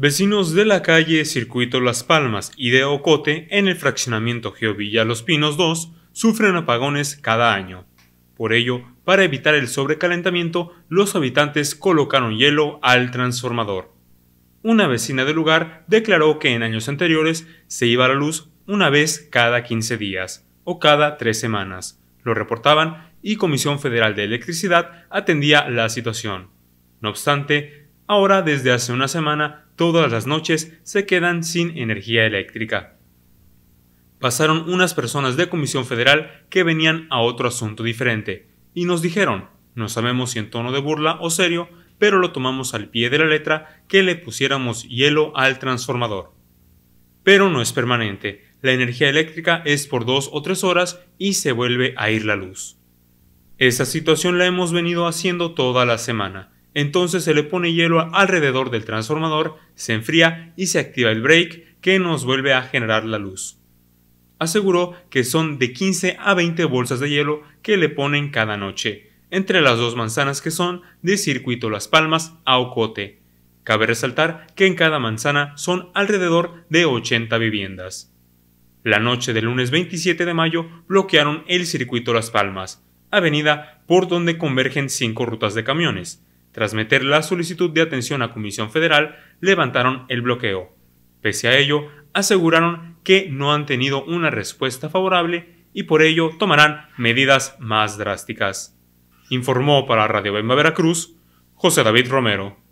Vecinos de la calle Circuito Las Palmas y de Ocote en el fraccionamiento Geovilla Los Pinos 2 sufren apagones cada año. Por ello, para evitar el sobrecalentamiento, los habitantes colocaron hielo al transformador. Una vecina del lugar declaró que en años anteriores se iba a la luz una vez cada 15 días o cada tres semanas. Lo reportaban y Comisión Federal de Electricidad atendía la situación. No obstante, ahora desde hace una semana todas las noches se quedan sin energía eléctrica. Pasaron unas personas de Comisión Federal que venían a otro asunto diferente, y nos dijeron, no sabemos si en tono de burla o serio, pero lo tomamos al pie de la letra que le pusiéramos hielo al transformador. Pero no es permanente, la energía eléctrica es por dos o tres horas y se vuelve a ir la luz. Esa situación la hemos venido haciendo toda la semana, entonces se le pone hielo alrededor del transformador, se enfría y se activa el break que nos vuelve a generar la luz. Aseguró que son de 15 a 20 bolsas de hielo que le ponen cada noche, entre las dos manzanas que son de circuito Las Palmas a Ocote. Cabe resaltar que en cada manzana son alrededor de 80 viviendas. La noche del lunes 27 de mayo bloquearon el circuito Las Palmas, avenida por donde convergen cinco rutas de camiones, tras meter la solicitud de atención a Comisión Federal, levantaron el bloqueo. Pese a ello, aseguraron que no han tenido una respuesta favorable y por ello tomarán medidas más drásticas. Informó para Radio Bemba Veracruz José David Romero.